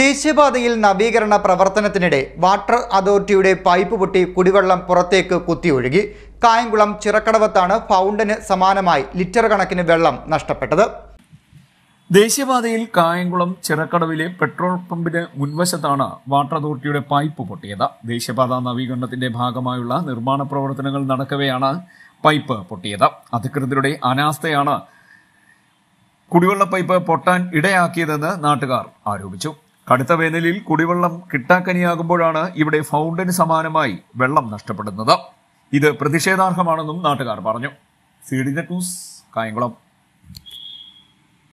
ദേശീയപാതയിൽ നവീകരണ പ്രവർത്തനത്തിനിടെ വാട്ടർ അതോറിറ്റിയുടെ പൈപ്പ് പൊട്ടി കുടിവെള്ളം പുറത്തേക്ക് കുത്തിയൊഴുകി കായംകുളം ചിറക്കടവത്താണ് ഫൗണ്ടന് സമാനമായി ലിറ്റർ കണക്കിന് വെള്ളം നഷ്ടപ്പെട്ടത് ദേശീയപാതയിൽ കായംകുളം ചിറക്കടവിലെ പെട്രോൾ പമ്പിന് മുൻവശത്താണ് വാട്ടർ അതോറിറ്റിയുടെ പൈപ്പ് പൊട്ടിയത് ദേശീയപാത നവീകരണത്തിന്റെ ഭാഗമായുള്ള നിർമ്മാണ പ്രവർത്തനങ്ങൾ നടക്കവെയാണ് പൈപ്പ് പൊട്ടിയത് അധികൃതരുടെ അനാസ്ഥയാണ് കുടിവെള്ള പൈപ്പ് പൊട്ടാൻ ഇടയാക്കിയതെന്ന് നാട്ടുകാർ ആരോപിച്ചു കടുത്ത വേനലിൽ കുടിവെള്ളം കിട്ടാക്കനിയാകുമ്പോഴാണ് ഇവിടെ ഫൗണ്ടന് സമാനമായി വെള്ളം നഷ്ടപ്പെടുന്നത് ഇത് പ്രതിഷേധാർഹമാണെന്നും നാട്ടുകാർ പറഞ്ഞു സി ഡി ന്യൂസ് കായംകുളം